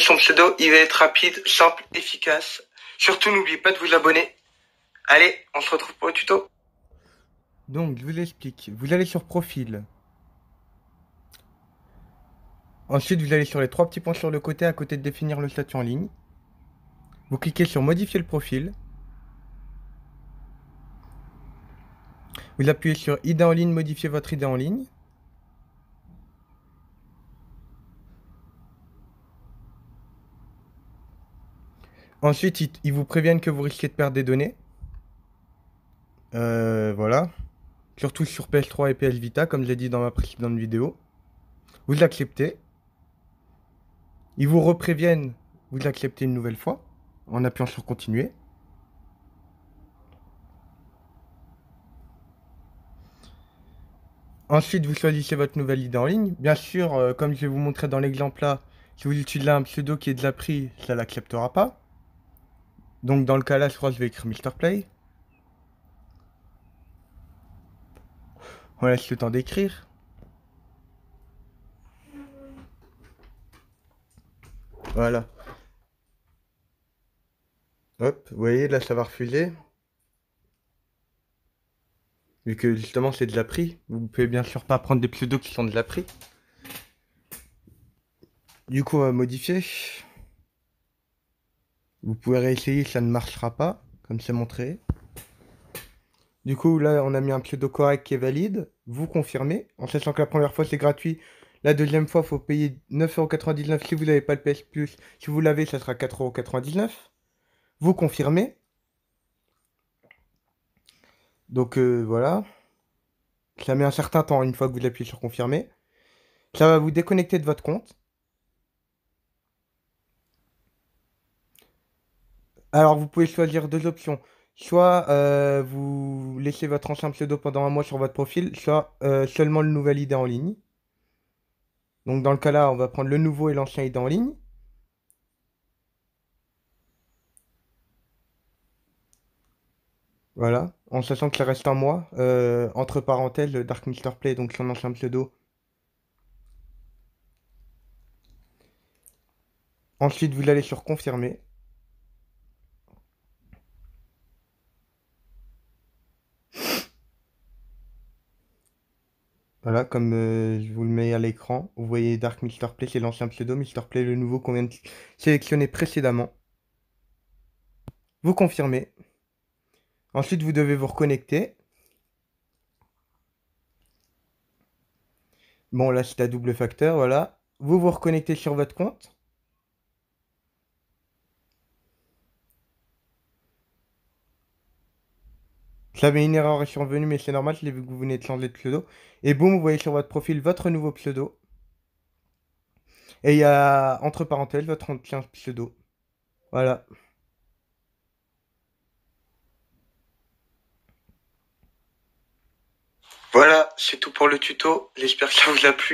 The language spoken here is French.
son pseudo, il va être rapide, simple, efficace. Surtout, n'oubliez pas de vous abonner. Allez, on se retrouve pour le tuto. Donc, je vous explique. Vous allez sur Profil. Ensuite, vous allez sur les trois petits points sur le côté à côté de définir le statut en ligne. Vous cliquez sur Modifier le profil. Vous appuyez sur idée en ligne, modifier votre idée en ligne. Ensuite, ils, vous préviennent que vous risquez de perdre des données. Euh, voilà. Surtout sur PS3 et PS Vita, comme l'ai dit dans ma précédente vidéo. Vous acceptez. Ils vous repréviennent, vous acceptez une nouvelle fois, en appuyant sur continuer. Ensuite, vous choisissez votre nouvelle idée en ligne. Bien sûr, euh, comme je vais vous montrer dans l'exemple là, si vous utilisez un pseudo qui est déjà pris, ça l'acceptera pas. Donc dans le cas là, je crois que je vais écrire Mr. Play. On laisse le temps d'écrire. Voilà. Hop, vous voyez, là ça va refuser. Vu que justement c'est déjà pris. Vous pouvez bien sûr pas prendre des pseudos qui sont déjà pris. Du coup, on va modifier. Vous pouvez réessayer, ça ne marchera pas, comme c'est montré. Du coup, là, on a mis un pseudo correct qui est valide. Vous confirmez, en sachant que la première fois, c'est gratuit. La deuxième fois, il faut payer 9,99€ si vous n'avez pas le PS Plus. Si vous l'avez, ça sera 4,99€. Vous confirmez. Donc euh, voilà. Ça met un certain temps une fois que vous appuyez sur confirmer. Ça va vous déconnecter de votre compte. Alors, vous pouvez choisir deux options. Soit euh, vous laissez votre ancien pseudo pendant un mois sur votre profil, soit euh, seulement le nouvel ID en ligne. Donc dans le cas là, on va prendre le nouveau et l'ancien ID en ligne. Voilà, en sachant que ça reste un mois, euh, entre parenthèses, Dark Mister Play, donc son ancien pseudo. Ensuite, vous allez sur confirmer. Voilà, comme euh, je vous le mets à l'écran, vous voyez Dark Mr. Play, c'est l'ancien pseudo, Mr. Play, le nouveau qu'on vient de sélectionner précédemment. Vous confirmez. Ensuite, vous devez vous reconnecter. Bon, là, c'est à double facteur, voilà. Vous vous reconnectez sur votre compte. Ça une erreur est survenue, mais c'est normal, je l'ai vu que vous venez de changer de pseudo. Et boum, vous voyez sur votre profil votre nouveau pseudo. Et il y a, entre parenthèses, votre ancien pseudo. Voilà. Voilà, c'est tout pour le tuto. J'espère que ça vous a plu.